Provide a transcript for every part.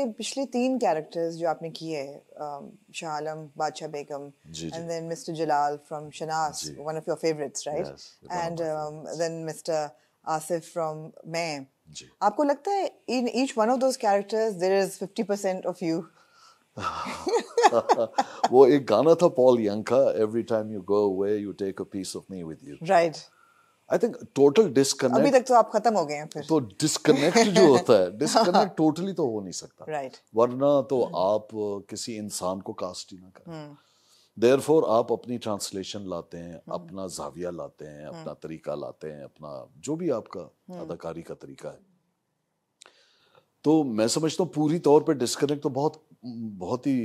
पिछले तीन कैरेक्टर्स जो आपने किए Shah Alam Badshah Begum and then mister Jalal from Shanas one of your favourites right and then mister Asif from मैं आपको लगता है in each one of those characters there is 50% of you वो एक गाना था पॉल यंग का every time you go away you take a piece of me with you right I think total disconnect अभी तक तो आप खत्म हो गए हैं फिर तो डिस्कनेक्ट जो होता है डिस्कनेक्ट टोटली तो हो नहीं सकता राइट right. वरना तो hmm. आप किसी इंसान को कास्ट ही ना करें देयरफॉर हम्म। आप अपनी ट्रांसलेशन लाते हैं हम्म। अपना जाविया लाते हैं हम्म। अपना तरीका लाते हैं अपना जो भी आपका अदाकारी का तरीका है तो मैं समझता हूँ पूरी तौर पर डिस्कनेक्ट तो बहुत बहुत ही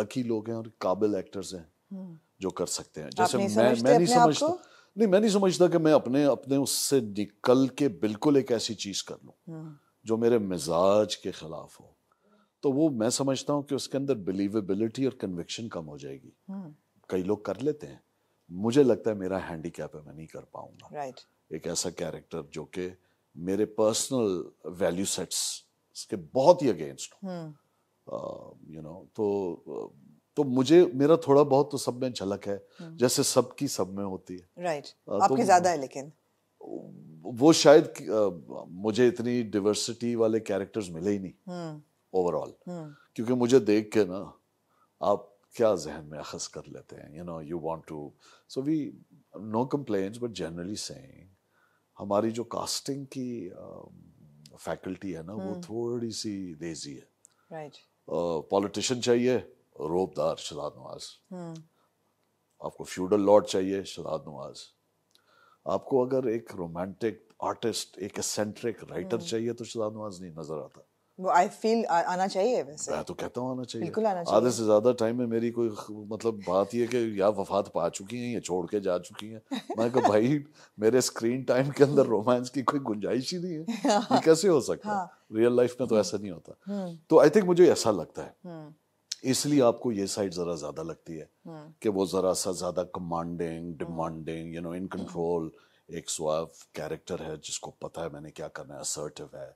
लकी uh, लोग हैं और काबिल एक्टर्स हैं जो कर सकते हैं जैसे मैं मैं नहीं समझता नहीं मैं नहीं समझता कि मैं अपने अपने उससे निकल के बिल्कुल एक ऐसी चीज़ कर लूँ हाँ। जो मेरे मिजाज के ख़िलाफ़ हो तो वो मैं समझता हूँ कि उसके अंदर बिलीवेबिलिटी और कन्विक्शन कम हो जाएगी हाँ। कई लोग कर लेते हैं मुझे लगता है मेरा हैंडी है मैं नहीं कर पाऊंगा right. एक ऐसा कैरेक्टर जो कि मेरे पर्सनल वैल्यू सेट्स के बहुत ही अगेंस्ट हो यू हाँ। नो uh, तो uh, तो मुझे मेरा थोड़ा बहुत तो सब में झलक है हम्म। जैसे सबकी सब में होती है राइट right. हाँ, आपके तो ज्यादा है लेकिन वो शायद मुझे इतनी डिवर्सिटी वाले कैरेक्टर्स मिले ही नहीं ओवरऑल हम्म। हम्म। क्योंकि मुझे देख के ना आप क्या जहन में अखस कर लेते हैं you know you want to so we know complains but generally saying हमारी जो कास्टिंग की फैकल्टी uh, है ना वो थोड़ी सी लेजी है राइट पॉलिटिशियन चाहिए रोबदार शराब नवाज हम्म। आपको फ्यूडल लॉर्ड चाहिए शराब नवाज आपको अगर एक रोमांटिक आर्टिस्ट एक एसेंट्रिक हम्म। राइटर चाहिए तो शदाद नवाज नहीं नजर आता वो आई फील आना चाहिए वैसे मैं तो कहता हूँ आना चाहिए बिल्कुल आना चाहिए आधे से ज्यादा टाइम में मेरी कोई मतलब बात ये कि या वफात पा चुकी हैं या छोड़ के जा चुकी हैं मैं कहा भाई मेरे स्क्रीन टाइम के अंदर रोमांस की कोई गुंजाइश ही नहीं है कैसे हो सकता है रियल हाँ। लाइफ में तो ऐसा नहीं होता हम्म। तो आई थिंक मुझे ऐसा लगता है इसलिए आपको ये साइड ज़रा ज़्यादा लगती है हाँ। कि वो ज़रा सा ज़्यादा commanding demanding you know in control suave स्वाफ कैरेक्टर है जिसको पता है मैंने क्या करना है असर्टिव है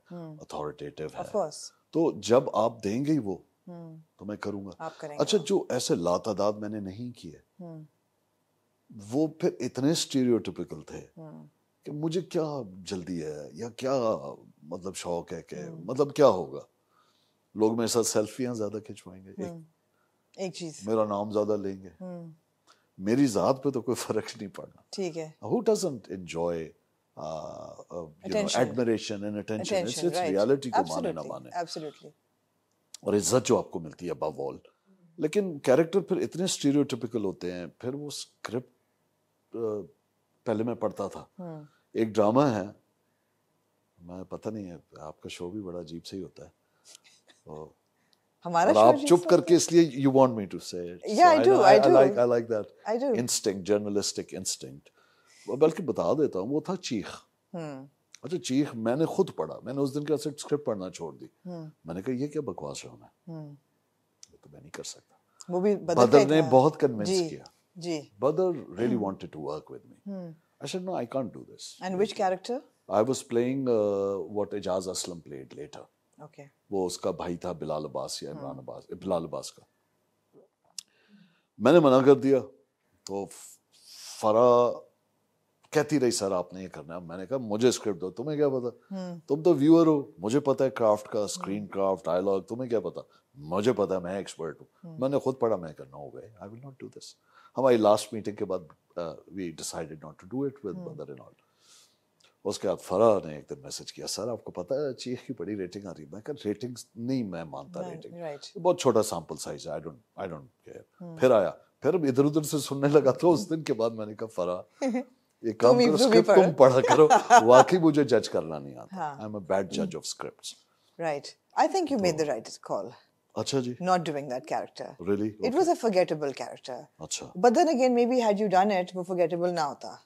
अथॉरिटेटिव हाँ। है तो जब आप देंगे ही वो हाँ। तो मैं करूंगा अच्छा जो ऐसे लातादाद मैंने नहीं किए वो फिर इतने स्टीरियोटिपिकल थे कि मुझे क्या जल्दी है या क्या मतलब शौक है कि मतलब क्या होगा लोग मेरे साथ सेल्फियां ज्यादा खिंचवाएंगे हम्म, एक एक चीज मेरा नाम ज्यादा लेंगे हम्म। मेरी जात पे तो कोई फर्क नहीं पड़ना ठीक है who doesn't enjoy admiration and attention it's reality को माने ना माने एब्सोल्युटली और इज्जत जो आपको मिलती है अबव ऑल लेकिन कैरेक्टर फिर इतने स्टीरियोटिपिकल होते हैं फिर वो स्क्रिप्ट uh, पहले मैं पढ़ता था हम्म। एक ड्रामा है मैं पता नहीं है आपका शो भी बड़ा अजीब से ही होता है तो हमारा और आप चुप करके इसलिए you want me to say it या I do I do like I like that I do instinct journalistic instinct बल्कि बता देता हूँ वो था चीख hmm. अच्छा चीख मैंने खुद पढ़ा मैंने उस दिन के बाद स्क्रिप्ट पढ़ना छोड़ दी hmm. मैंने कहा ये क्या बकवास है उन्हें hmm. तो मैं नहीं कर सकता वो भी बदर, बदर ने बहुत कन्विंस किया जी brother really wanted to work with me I said no I can't do this and which character I was playing what Ijaz Aslam played later वो उसका भाई था बिलाल अब्बास या हाँ। इमरान अब्बास बिलाल अब्बास का मैंने मना कर दिया तो फरा कहती रही सर आपने ये करना है मैंने कहा मुझे स्क्रिप्ट दो तुम्हें क्या पता हम्म। तुम तो व्यूअर हो मुझे पता है क्राफ्ट का स्क्रीन क्राफ्ट डायलॉग तुम्हें क्या पता मुझे पता है मैं एक्सपर्ट हूँ हम्म। मैंने खुद पढ़ा मैं करना हो गए I will not do this हमारी लास्ट मीटिंग के बाद we decided not to do it with mother in all उसके बाद फरा ने एक दिन मैसेज किया सर आपको पता है अच्छी की बड़ी रेटिंग आ रही है मैं कहा रेटिंग नहीं मैं मानता रेटिंग right. बहुत छोटा सैंपल साइज है I don't I don't care फिर आया फिर इधर उधर से सुनने लगा तो उस दिन के बाद मैंने कहा फरा ये काम करो स्क्रिप्ट तुम पढ़ा करो वाकई मुझे जज करना नहीं आता आई एम अ बैड जज of scripts right I think you made the right call अच्छा जी not doing that character really it was a forgettable character अच्छा but then again maybe had you done it वो forgettable ना होता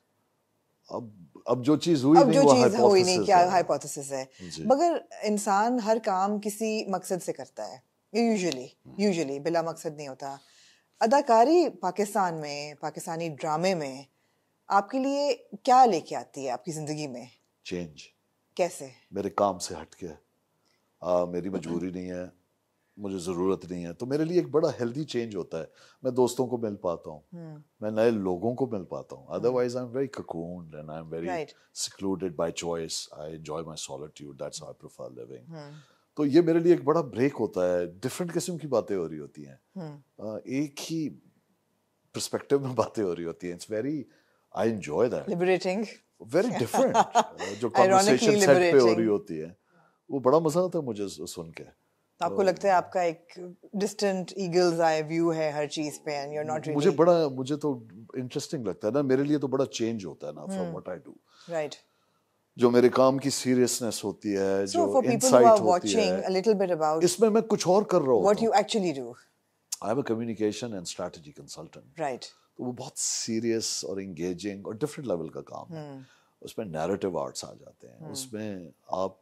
अब अब जो चीज हुई अब जो चीज हुई नहीं क्या हाइपोथेसिस है मगर इंसान हर काम किसी मकसद से करता है यूजुअली यूजुअली बिला मकसद नहीं होता अदाकारी पाकिस्तान में पाकिस्तानी ड्रामे में आपके लिए क्या लेके आती है आपकी जिंदगी में चेंज कैसे मेरे काम से हटके मेरी मजबूरी नहीं है मुझे ज़रूरत नहीं है तो मेरे लिए एक बड़ा हेल्दी चेंज होता है मैं दोस्तों को मिल पाता हूँ हम्म। मैं नए लोगों को मिल पाता हूँ otherwise I am very cocoon and I am very secluded by choice I enjoy my solitude I prefer living तो ये मेरे लिए एक बड़ा ब्रेक होता है डिफरेंट किस्म की बातें हो रही होती हैं हम्म। एक ही पर्सपेक्टिव में बातें हो रही होती हैं it's very I enjoy that liberating very different जो कॉन्वर्सेशन सेट पे हो रही होती है वो बड़ा मजा आता है मुझे सुन के तो आपको तो लगता है आपका एक डिस्टेंट ईगल्स आई व्यू है हर चीज पे एंड यू आर नॉट मुझे बड़ा मुझे तो इंटरेस्टिंग लगता है ना मेरे लिए तो बड़ा चेंज होता है ना from what I do right जो मेरे काम की सीरियसनेस होती है so जो इनसाइट होती watching, है about, इसमें मैं कुछ और कर रहा हूं what you actually do I am a communication and strategy consultant right तो वो बहुत सीरियस और एंगेजिंग और डिफरेंट लेवल का काम hmm. है हम्म। उसमें नैरेटिव आर्ट्स आ जाते हैं hmm. उसमें आप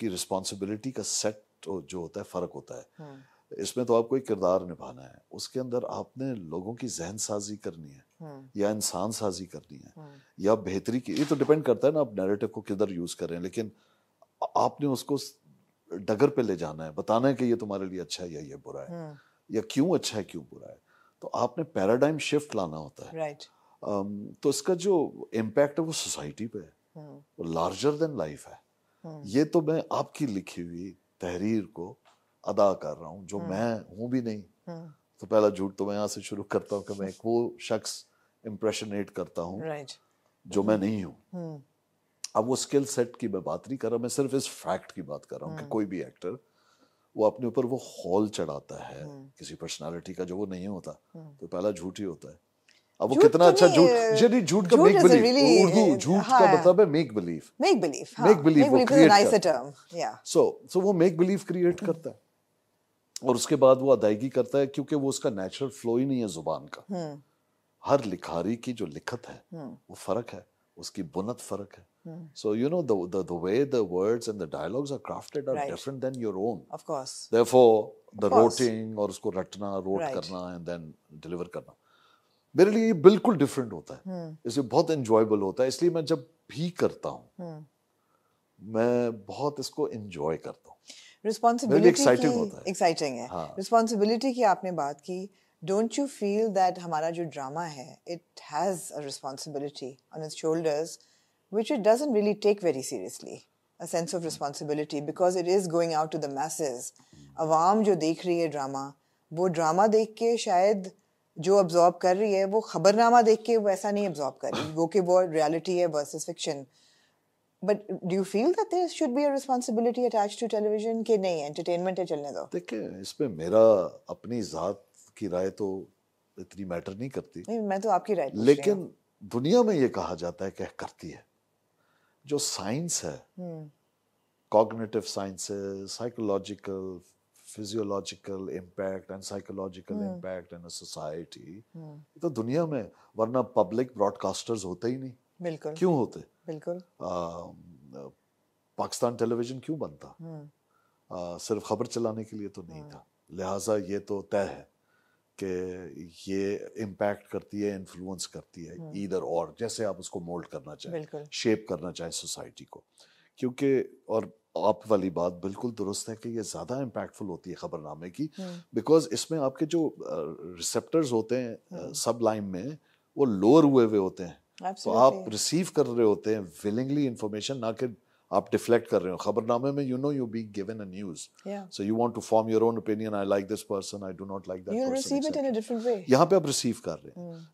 की रिस्पॉन्सिबिलिटी का सेट तो जो होता है फ़र्क होता है हाँ। इसमें तो आपको एक किरदार निभाना है उसके अंदर आपने लोगों की जहन साजी करनी है हाँ। या इंसान साजी करनी है हाँ। या बेहतरी की ये तो डिपेंड करता है ना आप नैरेटिव को किधर यूज़ करें लेकिन आपने उसको डगर पे ले जाना है बताना है कि ये तुम्हारे लिए अच्छा है या ये बुरा है या क्यों अच्छा है क्यों बुरा है तो आपने पैराडाइम शिफ्ट लाना होता है राइट तो इसका जो इम्पैक्ट है वो सोसाइटी पे है वो लार्जर देन लाइफ है ये तो मैं आपकी लिखी हुई तहरीर को अदा कर रहा हूँ जो हम्म। मैं हूँ भी नहीं हम्म। तो पहला झूठ तो मैं यहाँ से शुरू करता हूँ कि मैं एक वो शख्स इम्प्रेशनेट करता हूँ जो मैं नहीं हूँ हम्म। अब वो स्किल सेट की मैं बात नहीं कर रहा मैं सिर्फ इस फैक्ट की बात कर रहा हूँ कि कोई भी एक्टर वो अपने ऊपर वो हॉल चढ़ाता है किसी पर्सनालिटी का जो वो नहीं होता तो पहला झूठ ही होता है अब वो कितना अच्छा तो झूठ यदि झूठ का मेक बिलीव उर्दू झूठ का हाँ। मतलब है make believe make believe make believe वो क्रिएट टर्म या सो सो वो मेक बिलीव क्रिएट करता है और उसके बाद वो अदायगी करता है क्योंकि वो उसका नेचुरल फ्लो ही नहीं है जुबान का hmm. हर लिखारी की जो लिखत है हम्म। वो फर्क है उसकी बुनत फर्क है so you know the the the way the words and the dialogues are crafted are different than your own of course therefore the rotting और उसको रटना रोट करना एंड देन डिलीवर करना मेरे लिए ये बिल्कुल डिफरेंट होता है हम्म। इसे बहुत इंजॉयबल होता है इसलिए मैं जब भी करता हूँ हम्म। मैं बहुत इसको इंजॉय करता हूँ रिस्पॉन्सिबिलिटी हाँ। की आपने बात की डोंट यू फील दैट हमारा जो ड्रामा है it has responsibility on it shoulders which it doesn't really take very seriously a sense of responsibility because it is going out to the message अवाम जो देख रही है ड्रामा वो drama देख के शायद जो अब्जॉर्ब कर रही है वो खबरनामा देख के वैसा नहीं अब्जॉर्ब कर रही वो कि वो रियलिटी है versus fiction but do you feel that there should be a responsibility attached to television के नहीं एंटरटेनमेंट है चलने दो देखिए इसमें मेरा अपनी जात की राय तो इतनी मैटर नहीं करती नहीं मैं तो आपकी राय लेकिन दुनिया में ये कहा जाता है कि करती है जो साइंस है cognitive sciences psychological physiological impact and psychological impact in in a hmm. तो दुनिया में वरना पब्लिक ब्रॉडकास्टर्स होते ही नहीं बिल्कुल क्यों होते बिल्कुल पाकिस्तान टेलीविजन क्यों बनता आ, hmm. सिर्फ खबर चलाने के लिए तो नहीं hmm. था लिहाजा ये तो तय है कि ये इम्पैक्ट करती है इन्फ्लुएंस करती है इधर और जैसे आप उसको मोल्ड करना चाहें शेप करना चाहें सोसाइटी को क्योंकि और आप वाली बात बिल्कुल दुरुस्त है कि ये ज़्यादा इम्पैक्टफुल होती है ख़बरनामे की बिकॉज इसमें आपके जो रिसेप्टर्स होते हैं सब लाइन में वो लोअर हुए हुए होते हैं तो आप रिसीव कर रहे होते हैं विलिंगली इंफॉर्मेशन ना कि आप डिफ्लेक्ट कर रहे हो खबरनामे में you know you be given a news so you want to form your own opinion I like this person I do not like that person यहाँ पे आप रिसीव कर रहे हैं